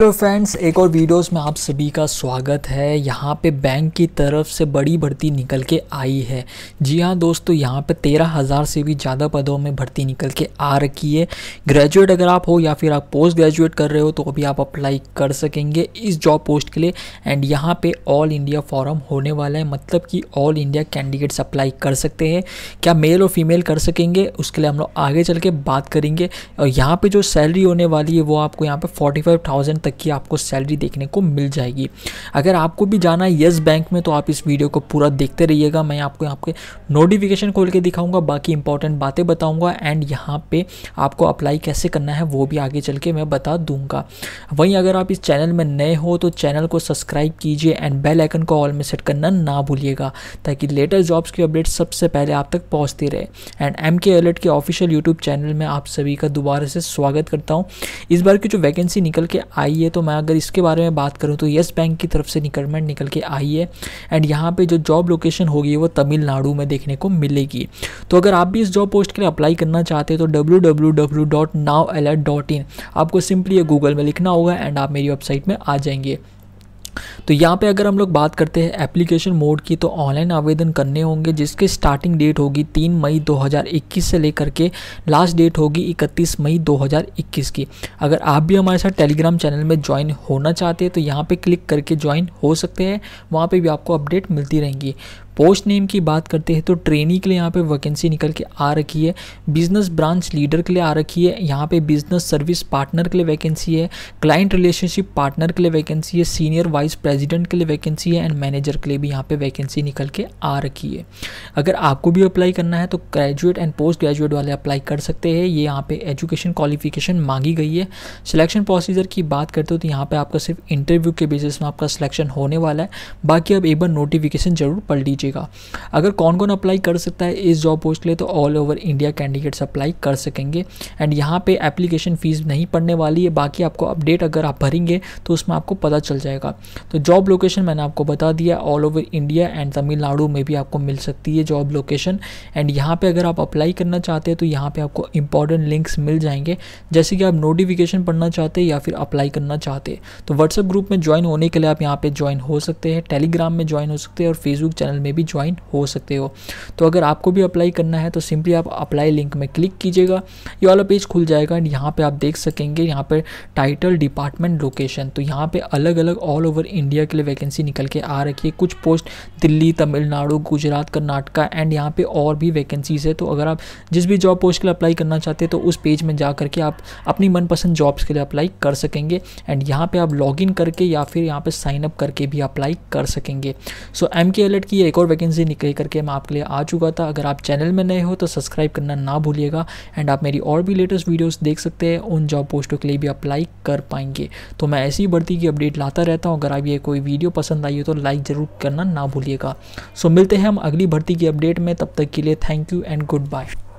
hello friends एक और videos में आप सभी का स्वागत है यहाँ पे बैंक की तरफ से बड़ी भर्ती निकल के आई है जी हाँ दोस्तों यहाँ पे तेरह हज़ार से भी ज़्यादा पदों में भर्ती निकल के आ रखी है ग्रेजुएट अगर आप हो या फिर आप पोस्ट ग्रेजुएट कर रहे हो तो अभी आप अप्लाई कर सकेंगे इस जॉब पोस्ट के लिए एंड यहाँ पर ऑल इंडिया फॉरम होने वाला है मतलब कि ऑल इंडिया कैंडिडेट्स अप्लाई कर सकते हैं क्या मेल और फीमेल कर सकेंगे उसके लिए हम लोग आगे चल के बात करेंगे और यहाँ पर जो सैलरी होने वाली है वो आपको यहाँ पर फोर्टी तक तक की आपको सैलरी देखने को मिल जाएगी अगर आपको भी जाना है येस बैंक में तो आप इस वीडियो को पूरा देखते रहिएगा मैं आपको पे नोटिफिकेशन खोल के दिखाऊंगा बाकी इंपॉर्टेंट बातें बताऊंगा एंड यहाँ पे आपको अप्लाई कैसे करना है वो भी आगे चल के मैं बता दूंगा वहीं अगर आप इस चैनल में नए हो तो चैनल को सब्सक्राइब कीजिए एंड बेल आइकन को ऑल में सेट करना ना भूलिएगा ताकि लेटेस्ट जॉब्स की अपडेट सबसे पहले आप तक पहुँचती रहे एंड एम के अलर्ट के ऑफिशियल यूट्यूब चैनल में आप सभी का दोबारा से स्वागत करता हूँ इस बार की जो वैकेंसी निकल के आई आई है तो मैं अगर इसके बारे में बात करूँ तो येस बैंक की तरफ से रिक्वायरमेंट निकल के आई है एंड यहाँ पर जो जॉब लोकेशन होगी वो तमिलनाडु में देखने को मिलेगी तो अगर आप भी इस जॉब पोस्ट के लिए अप्लाई करना चाहते हैं तो डब्ल्यू आपको सिंपली ये गूगल में लिखना होगा एंड आप मेरी वेबसाइट में आ जाएंगे तो यहाँ पे अगर हम लोग बात करते हैं एप्लीकेशन मोड की तो ऑनलाइन आवेदन करने होंगे जिसके स्टार्टिंग डेट होगी तीन मई 2021 से लेकर के लास्ट डेट होगी इकतीस मई 2021 की अगर आप भी हमारे साथ टेलीग्राम चैनल में ज्वाइन होना चाहते हैं तो यहाँ पर क्लिक करके ज्वाइन हो सकते हैं वहाँ पर भी आपको अपडेट मिलती रहेंगी पोस्ट नेम की बात करते हैं तो ट्रेनी के लिए यहाँ पे वैकेंसी निकल के आ रखी है बिजनेस ब्रांच लीडर के लिए आ रखी है यहाँ पे बिजनेस सर्विस पार्टनर के लिए वैकेंसी है क्लाइंट रिलेशनशिप पार्टनर के लिए वैकेंसी है सीनियर वाइस प्रेसिडेंट के लिए वैकेंसी है एंड मैनेजर के लिए भी यहाँ पे वैकेंसी निकल के आ रखी है अगर आपको भी अप्लाई करना है तो ग्रेजुएट एंड पोस्ट ग्रेजुएट वाले अप्लाई कर सकते हैं ये यहाँ पर एजुकेशन क्वालिफिकेशन मांगी गई है सिलेक्शन प्रोसीजर की बात करते हो तो यहाँ पर आपका सिर्फ इंटरव्यू के बेसिस में आपका सिलेक्शन होने वाला है बाकी आप एक बार नोटिफिकेशन जरूर पढ़ लीजिए कीजिएगा अगर कौन कौन अप्लाई कर सकता है इस जॉब पोस्ट के लिए तो all over India candidates apply कर सकेंगे एंड यहाँ पे एप्लीकेशन फ़ीस नहीं पड़ने वाली है बाकी आपको अपडेट अगर आप भरेंगे तो उसमें आपको पता चल जाएगा तो जॉब लोकेशन मैंने आपको बता दिया all over India and Tamil Nadu में भी आपको मिल सकती है जॉब लोकेशन एंड यहाँ पर अगर आप अप्लाई करना चाहते हैं तो यहाँ पर आपको इंपॉर्टेंट लिंक्स मिल जाएंगे जैसे कि आप नोटिफिकेशन पढ़ना चाहते हैं या फिर अप्लाई करना चाहते हैं तो व्हाट्सएप ग्रुप में ज्वाइन होने के लिए आप यहाँ पर ज्वाइन हो सकते हैं टेलीग्राम में ज्वाइन हो सकते हैं और फेसबुक चैनल में में भी ज्वाइन हो सकते हो तो अगर आपको भी अप्लाई करना है तो सिंपली आप अप्लाई लिंक में क्लिक कीजिएगा ये वाला पेज खुल जाएगा एंड यहाँ पर आप देख सकेंगे यहाँ पर टाइटल डिपार्टमेंट लोकेशन तो यहाँ पर अलग अलग ऑल ओवर इंडिया के लिए वैकेंसी निकल के आ रखी है कुछ पोस्ट दिल्ली तमिलनाडु गुजरात कर्नाटका एंड यहाँ पर और भी वैकेंसीज है तो अगर आप जिस भी जॉब पोस्ट के लिए अप्लाई करना चाहते हैं तो उस पेज में जा करके आप अपनी मनपसंद जॉब्स के लिए अप्लाई कर सकेंगे एंड यहाँ पे आप लॉगिन करके या फिर यहाँ पे साइन अप करके भी अप्लाई कर सकेंगे सो एम के की एक और वैकेंसी निकल करके मैं आपके लिए आ चुका था अगर आप चैनल में नए हो तो सब्सक्राइब करना ना भूलिएगा एंड आप मेरी और भी लेटेस्ट वीडियोस देख सकते हैं उन जॉब पोस्टों के लिए भी अप्लाई कर पाएंगे तो मैं ऐसी भर्ती की अपडेट लाता रहता हूँ अगर आप ये कोई वीडियो पसंद आई हो तो लाइक ज़रूर करना ना भूलिएगा सो मिलते हैं हम अगली भर्ती की अपडेट में तब तक के लिए thank you and good bye